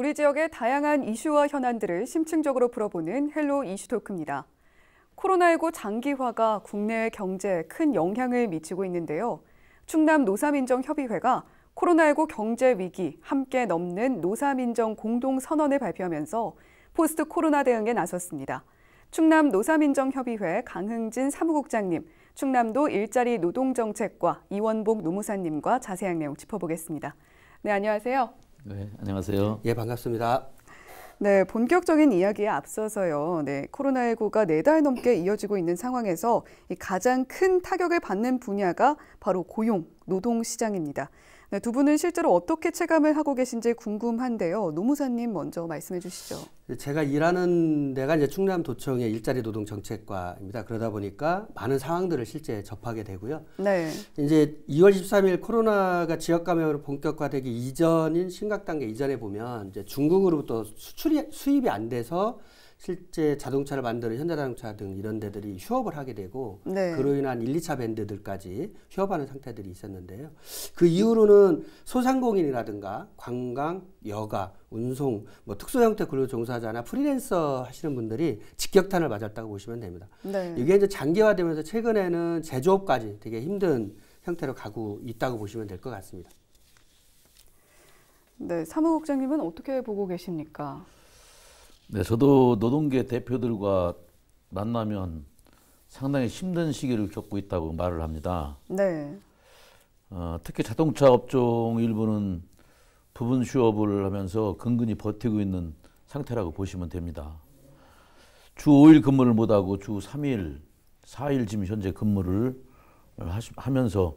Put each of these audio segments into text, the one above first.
우리 지역의 다양한 이슈와 현안들을 심층적으로 풀어보는 헬로 이슈 토크입니다. 코로나19 장기화가 국내 경제에 큰 영향을 미치고 있는데요. 충남 노사민정협의회가 코로나19 경제 위기 함께 넘는 노사민정 공동선언을 발표하면서 포스트 코로나 대응에 나섰습니다. 충남 노사민정협의회 강흥진 사무국장님, 충남도 일자리 노동정책과 이원복 노무사님과 자세한 내용 짚어보겠습니다. 네, 안녕하세요. 네, 안녕하세요. 예, 반갑습니다. 네, 본격적인 이야기에 앞서서요. 네, 코로나19가 네 달 넘게 이어지고 있는 상황에서 가장 큰 타격을 받는 분야가 바로 고용, 노동 시장입니다. 네, 두 분은 실제로 어떻게 체감을 하고 계신지 궁금한데요. 노무사님 먼저 말씀해 주시죠. 네, 제가 일하는 내가 이제 충남 도청의 일자리 노동 정책과입니다. 그러다 보니까 많은 상황들을 실제 접하게 되고요. 네. 이제 2월 13일 코로나가 지역 감염으로 본격화되기 이전인 심각 단계 이전에 보면 이제 중국으로부터 수출이 수입이 안 돼서 실제 자동차를 만드는 현대자동차 등 이런 데들이 휴업을 하게 되고 네. 그로 인한 1, 2차 밴드들까지 휴업하는 상태들이 있었는데요. 그 이후로는 소상공인이라든가 관광, 여가, 운송, 뭐 특수 형태 근로 종사자나 프리랜서 하시는 분들이 직격탄을 맞았다고 보시면 됩니다. 네. 이게 이제 장기화되면서 최근에는 제조업까지 되게 힘든 형태로 가고 있다고 보시면 될 것 같습니다. 네, 사무국장님은 어떻게 보고 계십니까? 네, 저도 노동계 대표들과 만나면 상당히 힘든 시기를 겪고 있다고 말을 합니다. 네. 어, 특히 자동차 업종 일부는 부분 휴업을 하면서 근근히 버티고 있는 상태라고 보시면 됩니다. 주 5일 근무를 못하고 주 3일, 4일 지금 현재 근무를 하시, 하면서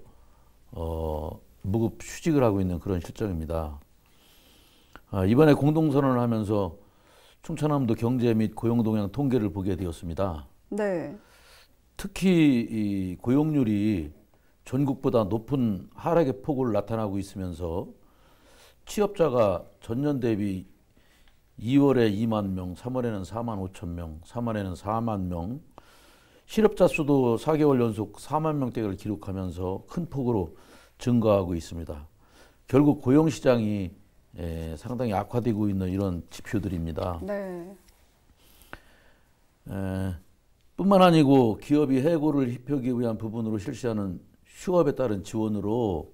어, 무급 휴직을 하고 있는 그런 실정입니다. 아, 이번에 공동선언을 하면서 충청남도 경제 및 고용 동향 통계를 보게 되었습니다. 네. 특히 이 고용률이 전국보다 높은 하락의 폭을 나타나고 있으면서 취업자가 전년 대비 2월에 2만 명, 3월에는 4만 5천 명, 3월에는 4만 명, 실업자 수도 4개월 연속 4만 명대를 기록하면서 큰 폭으로 증가하고 있습니다. 결국 고용시장이 예, 상당히 악화되고 있는 이런 지표들입니다. 네. 에, 예, 뿐만 아니고 기업이 해고를 희표기 위한 부분으로 실시하는 휴업에 따른 지원으로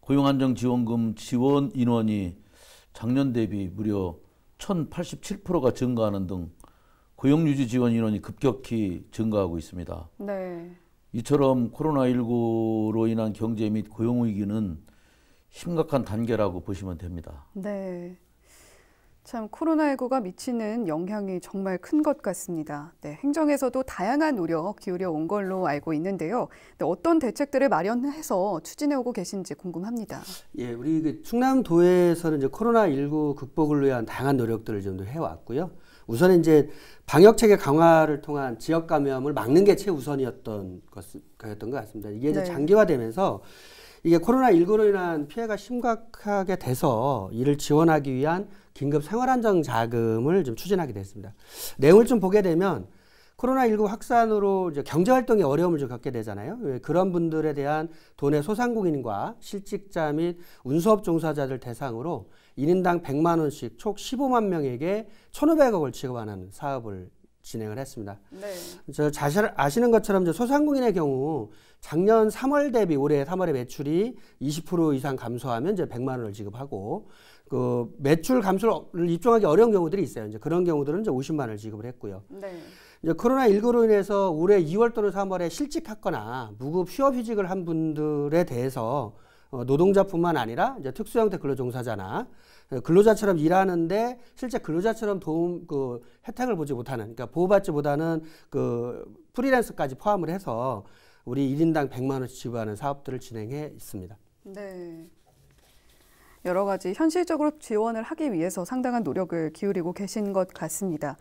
고용안정지원금 지원 인원이 작년 대비 무려 1,087%가 증가하는 등 고용유지 지원 인원이 급격히 증가하고 있습니다. 네. 이처럼 코로나19로 인한 경제 및 고용 위기는 심각한 단계라고 보시면 됩니다. 네. 참 코로나19가 미치는 영향이 정말 큰 것 같습니다. 네, 행정에서도 다양한 노력 기울여 온 걸로 알고 있는데요. 네, 어떤 대책들을 마련해서 추진해 오고 계신지 궁금합니다. 예, 우리 그 충남도에서는 이제 코로나19 극복을 위한 다양한 노력들을 좀 해왔고요. 우선 이제 방역 체계 강화를 통한 지역 감염을 막는 게 최우선이었던 것것 같습니다. 이게 네. 장기화되면서 이게 코로나19로 인한 피해가 심각하게 돼서 이를 지원하기 위한 긴급 생활안정 자금을 좀 추진하게 됐습니다. 내용을 좀 보게 되면 코로나19 확산으로 경제활동에 어려움을 좀 겪게 되잖아요. 그런 분들에 대한 돈의 소상공인과 실직자 및 운수업 종사자들 대상으로 1인당 100만원씩 총 15만 명에게 1,500억을 지급하는 사업을 진행을 했습니다. 네. 저잘 아시는 것처럼 소상공인의 경우 작년 3월 대비 올해 3월의 매출이 20% 이상 감소하면 이제 100만 원을 지급하고 그 매출 감소를 입증하기 어려운 경우들이 있어요. 이제 그런 경우들은 이제 50만 원을 지급을 했고요. 네. 이제 코로나19로 인해서 올해 2월 또는 3월에 실직했거나 무급 휴업 휴직을 한 분들에 대해서 어, 노동자뿐만 아니라 이제 특수형태 근로종사자나 예, 근로자처럼 일하는데 실제 근로자처럼 도움 그 혜택을 보지 못하는 그러니까 보호받지 못하는 그 프리랜서까지 포함을 해서 우리 일인당백만 원씩 지불하는 사업들을 진행해 있습니다. 네. 여러 가지 현실적으로 지원을 하기 위해서 상당한 노력을 기울이고 계신 것 같습니다.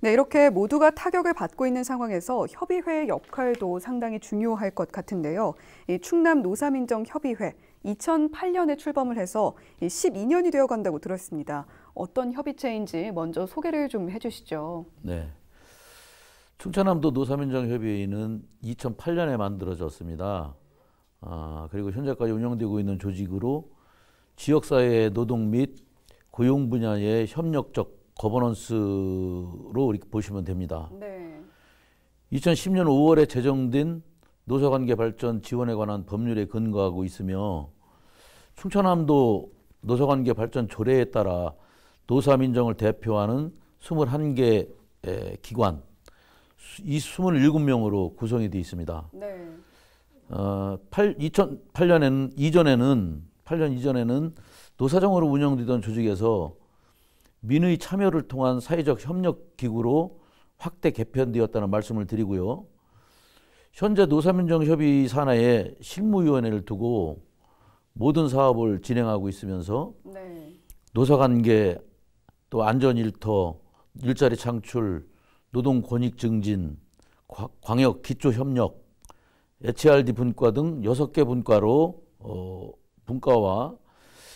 네, 이렇게 모두가 타격을 받고 있는 상황에서 협의회의 역할도 상당히 중요할 것 같은데요. 이 충남 노사민정 협의회 2008년에 출범을 해서 12년이 되어 간다고 들었습니다. 어떤 협의체인지 먼저 소개를 좀 해주시죠. 네. 충청남도 노사민정협의회는 2008년에 만들어졌습니다. 아, 그리고 현재까지 운영되고 있는 조직으로 지역사회 노동 및 고용 분야의 협력적 거버넌스로 이렇게 보시면 됩니다. 네. 2010년 5월에 제정된 노사관계 발전 지원에 관한 법률에 근거하고 있으며 충청남도 노사관계 발전 조례에 따라 노사민정을 대표하는 21개 기관 이 27명으로 구성이 되어 있습니다. 네. 어, 8, 2008년에는 이전에는 8년 이전에는 노사정으로 운영되던 조직에서 민의 참여를 통한 사회적 협력 기구로 확대 개편되었다는 말씀을 드리고요. 현재 노사민정협의 산하에 실무위원회를 두고 모든 사업을 진행하고 있으면서 네. 노사관계 또 안전일터 일자리 창출 노동 권익 증진 광역 기초 협력 HRD 분과 등 여섯 개 분과로 어, 분과와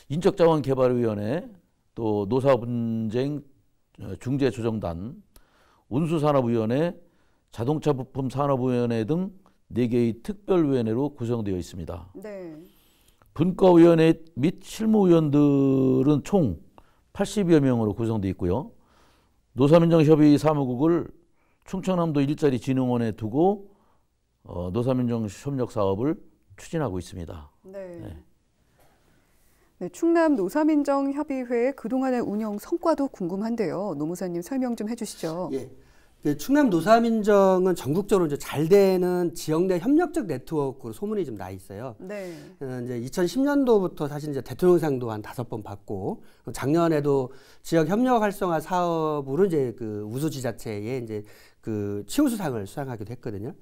인적자원개발위원회 또 노사분쟁 어, 중재조정단 운수산업위원회 자동차 부품 산업위원회 등 네개의 특별위원회로 구성되어 있습니다. 네. 분과위원회 및 실무위원들은 총 80여 명으로 구성되어 있고요. 노사민정협의 사무국을 충청남도 일자리 진흥원에 두고 어, 노사민정 협력 사업을 추진하고 있습니다. 네. 네. 네, 충남 노사민정협의회 그동안의 운영 성과도 궁금한데요. 노무사님 설명 좀 해주시죠. 예. 네, 충남 노사민정은 전국적으로 이제 잘 되는 지역 내 협력적 네트워크로 소문이 좀 나 있어요. 네. 어, 이제 2010년도부터 사실 이제 대통령상도 한 다섯 번 받고 작년에도 지역 협력 활성화 사업으로 이제 그 우수 지자체에 이제 그 치우수상을 수상하기도 했거든요.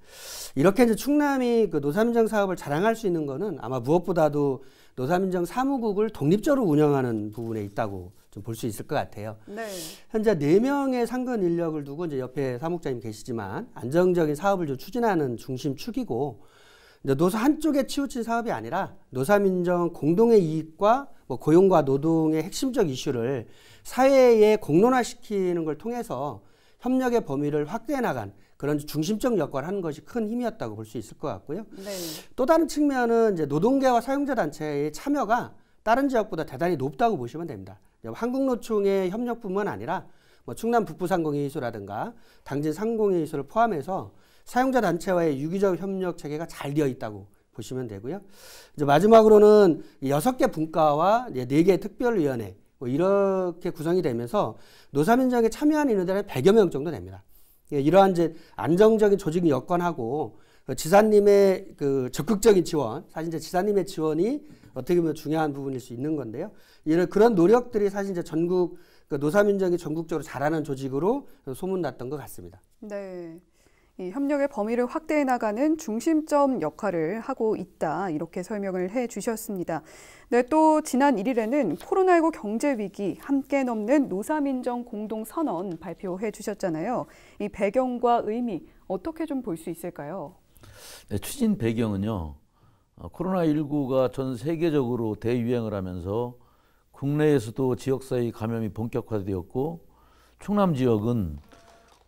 이렇게 이제 충남이 그 노사민정 사업을 자랑할 수 있는 거는 아마 무엇보다도 노사민정 사무국을 독립적으로 운영하는 부분에 있다고 좀 볼 수 있을 것 같아요. 네. 현재 네명의 상근 인력을 두고 이제 옆에 사무국장님 계시지만 안정적인 사업을 좀 추진하는 중심 축이고 이제 노사 한쪽에 치우친 사업이 아니라 노사민정 공동의 이익과 뭐 고용과 노동의 핵심적 이슈를 사회에 공론화시키는 걸 통해서 협력의 범위를 확대해 나간 그런 중심적 역할을 하는 것이 큰 힘이었다고 볼 수 있을 것 같고요. 네. 또 다른 측면은 이제 노동계와 사용자 단체의 참여가 다른 지역보다 대단히 높다고 보시면 됩니다. 한국노총의 협력뿐만 아니라 뭐 충남 북부상공회의소라든가 당진 상공회의소를 포함해서 사용자 단체와의 유기적 협력 체계가 잘 되어 있다고 보시면 되고요. 이제 마지막으로는 여섯 개 분과와 네개 특별위원회 뭐 이렇게 구성이 되면서 노사민정에 참여한 인원들은 100여 명 정도 됩니다. 예, 이러한 이제 안정적인 조직 여건하고 그 지사님의 그 적극적인 지원, 사실 이제 지사님의 지원이 어떻게 보면 중요한 부분일 수 있는 건데요. 이런 그런 노력들이 사실 이제 전국 그 노사민정이 전국적으로 잘하는 조직으로 소문났던 것 같습니다. 네. 이 협력의 범위를 확대해 나가는 중심점 역할을 하고 있다 이렇게 설명을 해 주셨습니다. 네, 또 지난 1일에는 코로나19 경제 위기 함께 넘는 노사민정 공동 선언 발표해 주셨잖아요. 이 배경과 의미 어떻게 좀 볼 수 있을까요? 네, 추진 배경은요. 어, 코로나19가 전 세계적으로 대유행을 하면서 국내에서도 지역사회 감염이 본격화되었고 충남 지역은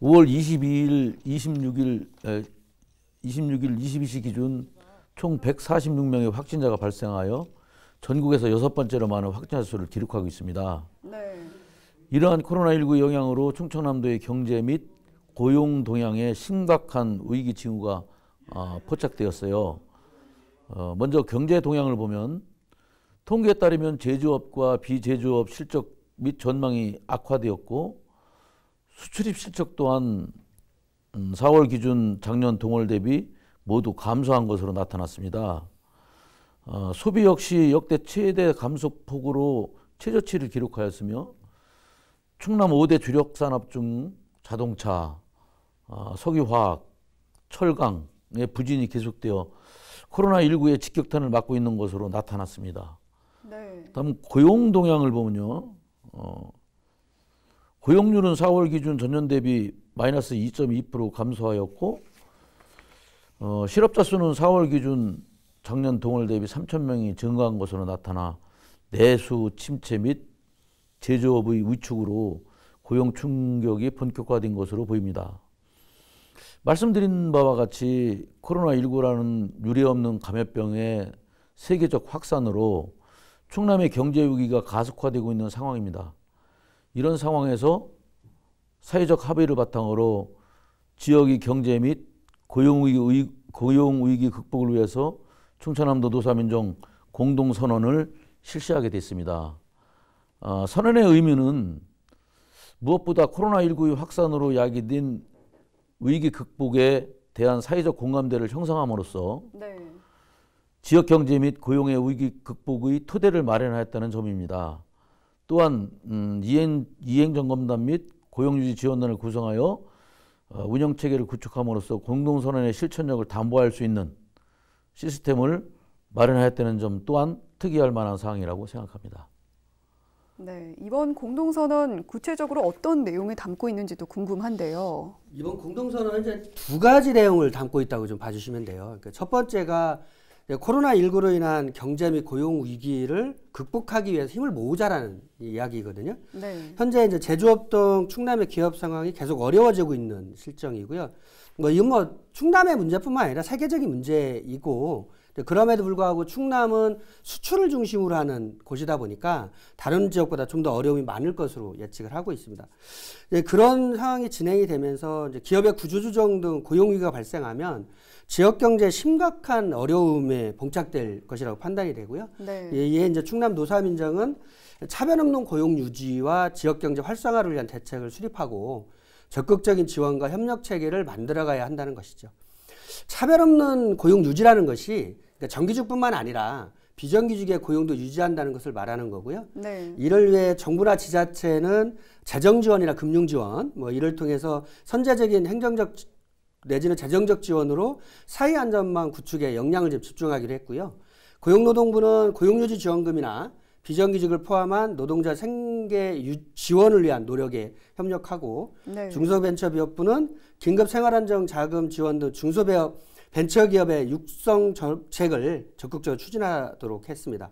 5월 22일, 26일, 26일, 22시 기준 총 146명의 확진자가 발생하여 전국에서 여섯 번째로 많은 확진자 수를 기록하고 있습니다. 네. 이러한 코로나19 영향으로 충청남도의 경제 및 고용 동향에 심각한 위기 징후가 아, 포착되었어요. 어, 먼저 경제 동향을 보면 통계에 따르면 제조업과 비제조업 실적 및 전망이 악화되었고 수출입 실적 또한 4월 음, 기준 작년 동월 대비 모두 감소한 것으로 나타났습니다. 어, 소비 역시 역대 최대 감소폭으로 최저치를 기록하였으며 충남 5대 주력 산업 중 자동차, 어, 석유화학, 철강의 부진이 계속되어 코로나19의 직격탄을 맞고 있는 것으로 나타났습니다. 네. 다음 고용 동향을 보면요. 어, 고용률은 4월 기준 전년 대비 마이너스 2.2% 감소하였고 어, 실업자 수는 4월 기준 작년 동월 대비 3천 명이 증가한 것으로 나타나 내수 침체 및 제조업의 위축으로 고용 충격이 본격화된 것으로 보입니다. 말씀드린 바와 같이 코로나19라는 유례없는 감염병의 세계적 확산으로 충남의 경제 위기가 가속화되고 있는 상황입니다. 이런 상황에서 사회적 합의를 바탕으로 지역의 경제 및 고용위기, 고용위기 극복을 위해서 충청남도 노사민족 공동선언을 실시하게 됐습니다. 어, 선언의 의미는 무엇보다 코로나19의 확산으로 야기된 위기 극복에 대한 사회적 공감대를 형성함으로써 네. 지역 경제 및 고용의 위기 극복의 토대를 마련하였다는 점입니다. 또한 음, 이행, 이행점검단 및 고용유지 지원단을 구성하여 어, 운영체계를 구축함으로써 공동선언의 실천력을 담보할 수 있는 시스템을 마련하였다는 점 또한 특이할 만한 사항이라고 생각합니다. 네, 이번 공동선언 구체적으로 어떤 내용을 담고 있는지도 궁금한데요. 이번 공동선언은 이제 두 가지 내용을 담고 있다고 좀 봐주시면 돼요. 그러니까 첫 번째가 예, 코로나19로 인한 경제 및 고용 위기를 극복하기 위해서 힘을 모으자라는 이야기거든요. 네. 현재 이제 제조업 등 충남의 기업 상황이 계속 어려워지고 있는 실정이고요. 뭐 이건 뭐 충남의 문제뿐만 아니라 세계적인 문제이고 그럼에도 불구하고 충남은 수출을 중심으로 하는 곳이다 보니까 다른 지역보다 좀 더 어려움이 많을 것으로 예측을 하고 있습니다. 그런 상황이 진행이 되면서 기업의 구조조정 등 고용위기가 발생하면 지역 경제에 심각한 어려움에 봉착될 것이라고 판단이 되고요. 네. 예, 이에 이제 충남 노사민정은 차별 없는 고용 유지와 지역 경제 활성화를 위한 대책을 수립하고 적극적인 지원과 협력 체계를 만들어가야 한다는 것이죠. 차별 없는 고용 유지라는 것이 그러니까 정규직뿐만 아니라 비정규직의 고용도 유지한다는 것을 말하는 거고요. 네. 이를 위해 정부나 지자체는 재정 지원이나 금융 지원 뭐 이를 통해서 선제적인 행정적 내지는 재정적 지원으로 사회 안전망 구축에 역량을 좀 집중하기로 했고요. 고용노동부는 고용유지 지원금이나 비정규직을 포함한 노동자 생계 유, 지원을 위한 노력에 협력하고 네. 중소벤처기업부는 긴급생활안정자금 지원도 중소배업 벤처기업의 육성 정책을 적극적으로 추진하도록 했습니다.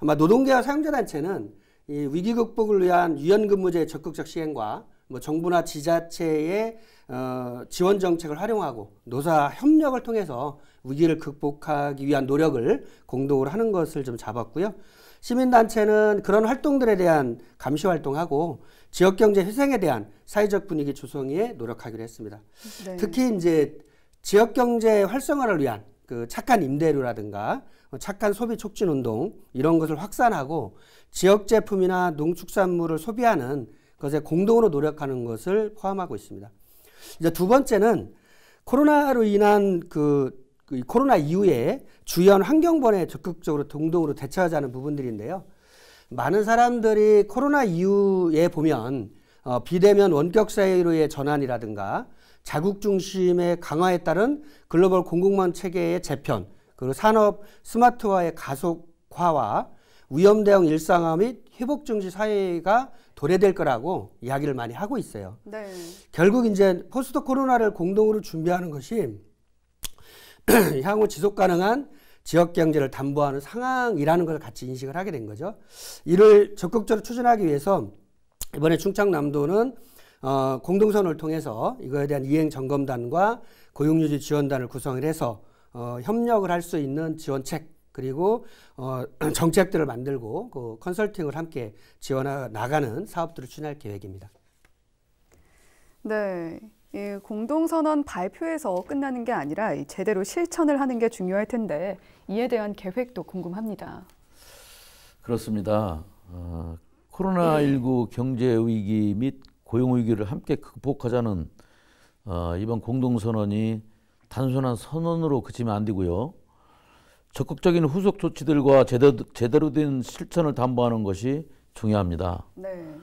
아마 노동계와 사용자단체는 위기 극복을 위한 유연근무제 적극적 시행과 뭐 정부나 지자체의 어, 지원 정책을 활용하고 노사 협력을 통해서 위기를 극복하기 위한 노력을 공동으로 하는 것을 좀 잡았고요. 시민단체는 그런 활동들에 대한 감시 활동하고 지역경제 회생에 대한 사회적 분위기 조성에 노력하기로 했습니다. 네. 특히 이제 지역 경제 활성화를 위한 그 착한 임대료라든가 뭐 착한 소비 촉진 운동 이런 것을 확산하고 지역 제품이나 농축산물을 소비하는 것에 공동으로 노력하는 것을 포함하고 있습니다. 이제 두 번째는 코로나로 인한 그, 그 코로나 이후에 주연 환경번에 적극적으로 동동으로 대처하자는 부분들인데요. 많은 사람들이 코로나 이후에 보면 어, 비대면 원격 사회로의 전환이라든가 자국 중심의 강화에 따른 글로벌 공공망 체계의 재편, 그리고 산업 스마트화의 가속화와 위험 대응 일상화 및 회복 증시 사회가 도래될 거라고 이야기를 많이 하고 있어요. 네. 결국 이제 포스트 코로나를 공동으로 준비하는 것이 향후 지속 가능한 지역 경제를 담보하는 상황이라는 걸 같이 인식을 하게 된 거죠. 이를 적극적으로 추진하기 위해서 이번에 충청남도는 어, 공동선을 통해서 이거에 대한 이행 점검단과 고용유지 지원단을 구성을 해서 어, 협력을 할 수 있는 지원책 그리고 어, 정책들을 만들고 그 컨설팅을 함께 지원해 나가는 사업들을 추진할 계획입니다. 네. 예, 공동선언 발표에서 끝나는 게 아니라 제대로 실천을 하는 게 중요할 텐데 이에 대한 계획도 궁금합니다. 그렇습니다. 어, 코로나19 네. 경제 위기 및 고용 위기를 함께 극복하자는 어, 이번 공동선언이 단순한 선언으로 그치면 안 되고요. 적극적인 후속 조치들과 제대로, 제대로 된 실천을 담보하는 것이 중요합니다. 네.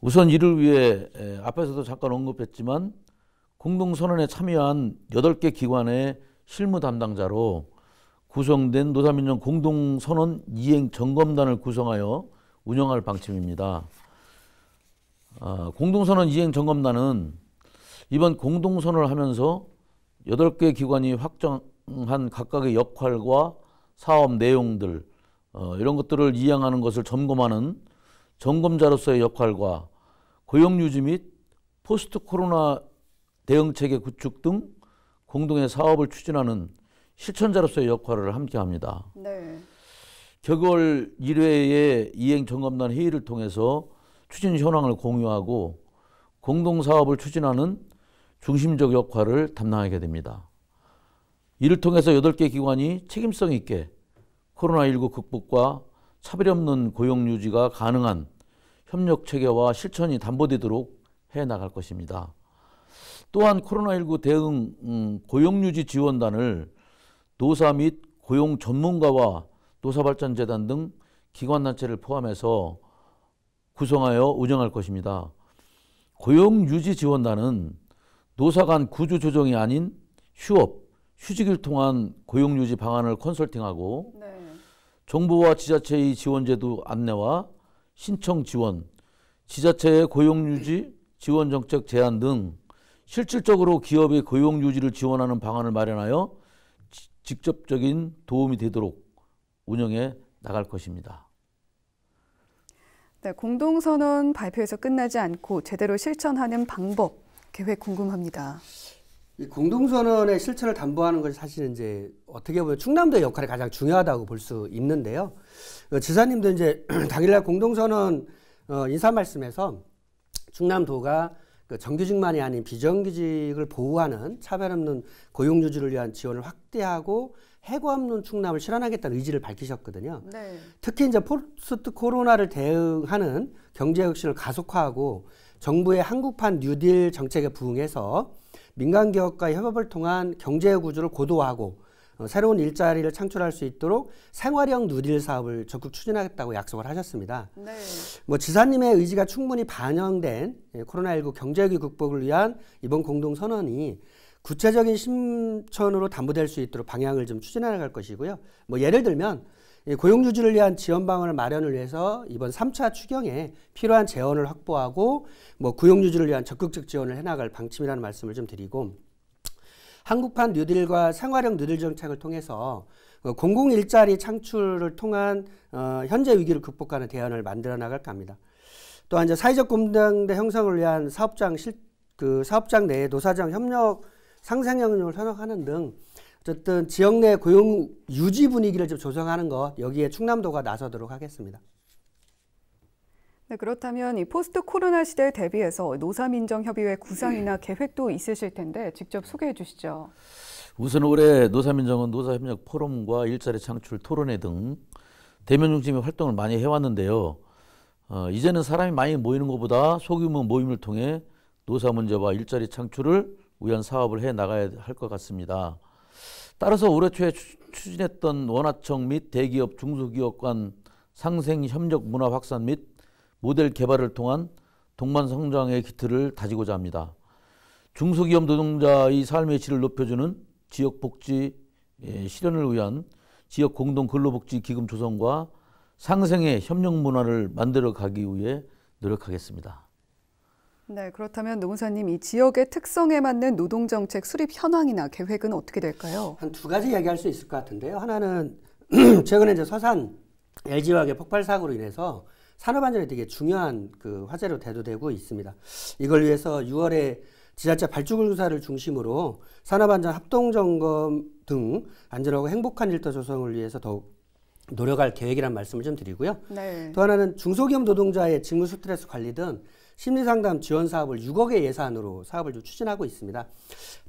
우선 이를 위해 앞에서도 잠깐 언급했지만 공동선언에 참여한 8개 기관의 실무 담당자로 구성된 노사민정 공동선언 이행 점검단을 구성하여 운영할 방침입니다. 어, 공동선언 이행 점검단은 이번 공동선언을 하면서 여덟 개 기관이 확정한 각각의 역할과 사업 내용들 어, 이런 것들을 이행하는 것을 점검하는 점검자로서의 역할과 고용유지 및 포스트 코로나 대응 체계 구축 등 공동의 사업을 추진하는 실천자로서의 역할을 함께 합니다. 네. 겨울 1회에 이행 점검단 회의를 통해서 추진 현황을 공유하고 공동사업을 추진하는 중심적 역할을 담당하게 됩니다. 이를 통해서 8개 기관이 책임성 있게 코로나19 극복과 차별 없는 고용 유지가 가능한 협력 체계와 실천이 담보되도록 해 나갈 것입니다. 또한 코로나19 대응 음, 고용유지 지원단을 노사 및 고용 전문가와 노사발전재단 등 기관단체를 포함해서 구성하여 운영할 것입니다. 고용유지지원단은 노사 간 구조조정이 아닌 휴업, 휴직을 통한 고용유지 방안을 컨설팅하고 네. 정부와 지자체의 지원제도 안내와 신청 지원, 지자체의 고용유지 지원 정책 제안 등 실질적으로 기업의 고용유지를 지원하는 방안을 마련하여 직접적인 도움이 되도록 운영해 나갈 것입니다. 네, 공동선언 발표에서 끝나지 않고 제대로 실천하는 방법, 계획 궁금합니다. 이 공동선언의 실천을 담보하는 것이 사실 이제 어떻게 보면 충남도의 역할이 가장 중요하다고 볼 수 있는데요. 어, 지사님도 이제 당일날 공동선언 어, 인사 말씀에서 충남도가 그 정규직만이 아닌 비정규직을 보호하는 차별 없는 고용유지를 위한 지원을 확대하고 해고함론 충남을 실현하겠다는 의지를 밝히셨거든요. 네. 특히 이제 포스트 코로나를 대응하는 경제 혁신을 가속화하고 정부의 한국판 뉴딜 정책에 부응해서 민간 기업과 협업을 통한 경제 구조를 고도화하고 어, 새로운 일자리를 창출할 수 있도록 생활형 뉴딜 사업을 적극 추진하겠다고 약속을 하셨습니다. 네. 뭐 지사님의 의지가 충분히 반영된 예, 코로나19 경제위기 극복을 위한 이번 공동선언이 구체적인 심천으로 담보될 수 있도록 방향을 좀 추진해 나갈 것이고요. 뭐 예를 들면 고용 유지를 위한 지원 방안을 마련을 위해서 이번 3차 추경에 필요한 재원을 확보하고 뭐 고용 유지를 위한 적극적 지원을 해 나갈 방침이라는 말씀을 좀 드리고 한국판 뉴딜과 생활형 뉴딜 정책을 통해서 어, 공공 일자리 창출을 통한 어, 현재 위기를 극복하는 대안을 만들어 나갈까 니다 또한 이제 사회적 공동대 형성을 위한 사업장 실, 그 사업장 내 노사정 협력 상상형을 선호하는 등 어쨌든 지역 내 고용 유지 분위기를 좀 조성하는 것 여기에 충남도가 나서도록 하겠습니다. 네, 그렇다면 이 포스트 코로나 시대에 대비해서 노사민정협의회 구상이나 계획도 있으실 텐데 직접 소개해 주시죠. 우선 올해 노사민정은 노사협력 포럼과 일자리 창출 토론회 등 대면 중심의 활동을 많이 해왔는데요. 어, 이제는 사람이 많이 모이는 것보다 소규모 모임을 통해 노사 문제와 일자리 창출을 우연 사업을 해 나가야 할 것 같습니다. 따라서 올해 초에 추진했던 원화청 및 대기업 중소기업 간 상생 협력 문화 확산 및 모델 개발을 통한 동반 성장의 기틀을 다지고자 합니다. 중소기업 노동자의 삶의 질을 높여주는 지역 복지 예, 실현을 위한 지역 공동 근로복지 기금 조성과 상생의 협력 문화를 만들어 가기 위해 노력하겠습니다. 네, 그렇다면 노무사님 이 지역의 특성에 맞는 노동 정책 수립 현황이나 계획은 어떻게 될까요? 한 두 가지 이야기할 수 있을 것 같은데요. 하나는 최근에 이제 서산 LG 화학의 폭발 사고로 인해서 산업 안전이 되게 중요한 그 화제로 대두되고 있습니다. 이걸 위해서 6월에 지자체 발주공사를 중심으로 산업 안전 합동 점검 등 안전하고 행복한 일터 조성을 위해서 더욱 노력할 계획이란 말씀을 좀 드리고요. 네. 또 하나는 중소기업 노동자의 직무 스트레스 관리 등 심리상담 지원 사업을 6억의 예산으로 사업을 좀 추진하고 있습니다.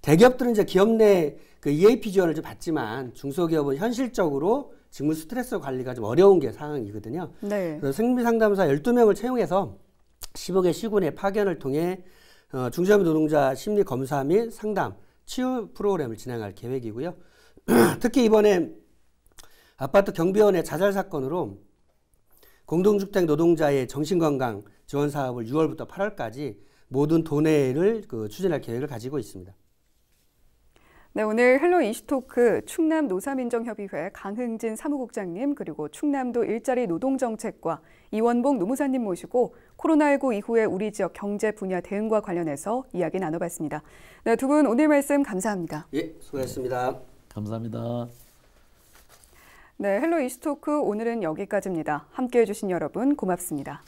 대기업들은 이제 기업 내그 EAP 지원을 좀 받지만 중소기업은 현실적으로 직무 스트레스 관리가 좀 어려운 게 상황이거든요. 네. 그래서 생리상담사 12명을 채용해서 15개 시군에 파견을 통해 어, 중소기업 노동자 심리 검사 및 상담 치유 프로그램을 진행할 계획이고요. 특히 이번에 아파트 경비원의 자살 사건으로 공동주택 노동자의 정신건강 지원 사업을 6월부터 8월까지 모든 도내를 그 추진할 계획을 가지고 있습니다. 네, 오늘 헬로 인슈토크 충남 노사민정협의회 강흥진 사무국장님 그리고 충남도 일자리 노동정책과 이원봉 노무사님 모시고 코로나19 이후에 우리 지역 경제 분야 대응과 관련해서 이야기 나눠봤습니다. 네, 두분 오늘 말씀 감사합니다. 예, 수고하셨습니다. 감사합니다. 네, 헬로 인슈토크 오늘은 여기까지입니다. 함께해 주신 여러분 고맙습니다.